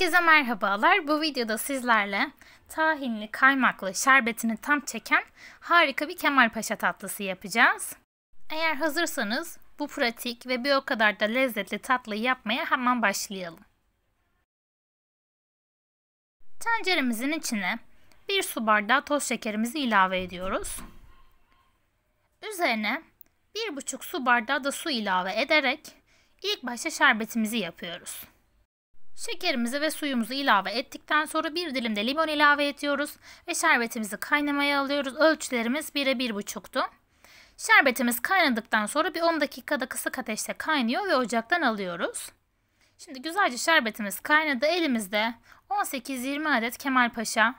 Herkese merhabalar. Bu videoda sizlerle tahinli kaymaklı şerbetini tam çeken harika bir Kemalpaşa tatlısı yapacağız. Eğer hazırsanız bu pratik ve bir o kadar da lezzetli tatlıyı yapmaya hemen başlayalım. Tenceremizin içine bir su bardağı toz şekerimizi ilave ediyoruz. Üzerine bir buçuk su bardağı da su ilave ederek ilk başta şerbetimizi yapıyoruz. Şekerimizi ve suyumuzu ilave ettikten sonra bir dilim de limon ilave ediyoruz ve şerbetimizi kaynamaya alıyoruz. Ölçülerimiz 1'e 1,5'tu. Şerbetimiz kaynadıktan sonra bir 10 dakikada kısık ateşte kaynıyor ve ocaktan alıyoruz. Şimdi güzelce şerbetimiz kaynadı. Elimizde 18-20 adet Kemalpaşa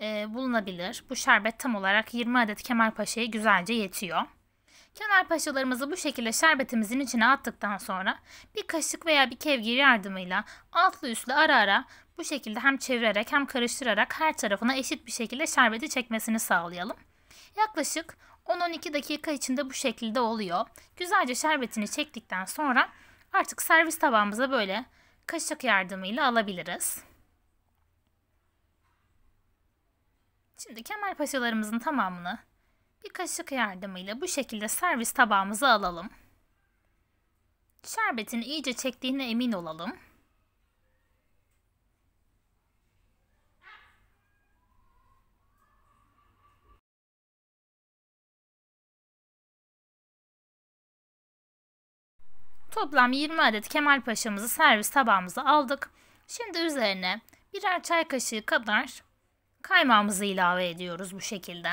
e, bulunabilir. Bu şerbet tam olarak 20 adet Kemalpaşa'ya güzelce yetiyor. Kenar paşalarımızı bu şekilde şerbetimizin içine attıktan sonra bir kaşık veya bir kevgir yardımıyla altlı üstlü ara ara bu şekilde hem çevirerek hem karıştırarak her tarafına eşit bir şekilde şerbeti çekmesini sağlayalım. Yaklaşık 10-12 dakika içinde bu şekilde oluyor. Güzelce şerbetini çektikten sonra artık servis tabağımıza böyle kaşık yardımıyla alabiliriz. Şimdi kemer paşalarımızın tamamını bir kaşık yardımıyla bu şekilde servis tabağımıza alalım. Şerbetin iyice çektiğine emin olalım. Toplam 20 adet Kemal Paşa'mızı servis tabağımıza aldık. Şimdi üzerine birer çay kaşığı kadar kaymağımızı ilave ediyoruz bu şekilde.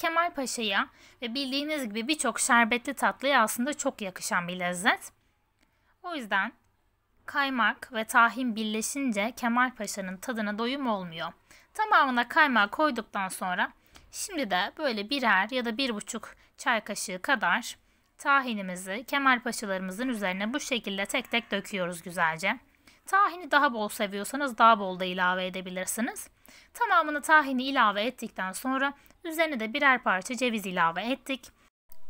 Kemal Paşa'ya ve bildiğiniz gibi birçok şerbetli tatlıya aslında çok yakışan bir lezzet. O yüzden kaymak ve tahin birleşince Kemal Paşa'nın tadına doyum olmuyor. Tamamına kaymağı koyduktan sonra şimdi de böyle birer ya da bir buçuk çay kaşığı kadar tahinimizi Kemal Paşalarımızın üzerine bu şekilde tek tek döküyoruz güzelce. Tahini daha bol seviyorsanız daha bol da ilave edebilirsiniz. Tamamını tahini ilave ettikten sonra üzerine de birer parça ceviz ilave ettik.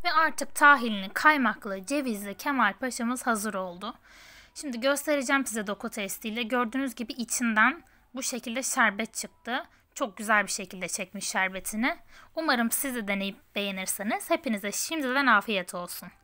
Ve artık tahinli, kaymaklı, cevizli Kemal Paşa'mız hazır oldu. Şimdi göstereceğim size doku testiyle. Gördüğünüz gibi içinden bu şekilde şerbet çıktı. Çok güzel bir şekilde çekmiş şerbetini. Umarım siz de deneyip beğenirseniz. Hepinize şimdiden afiyet olsun.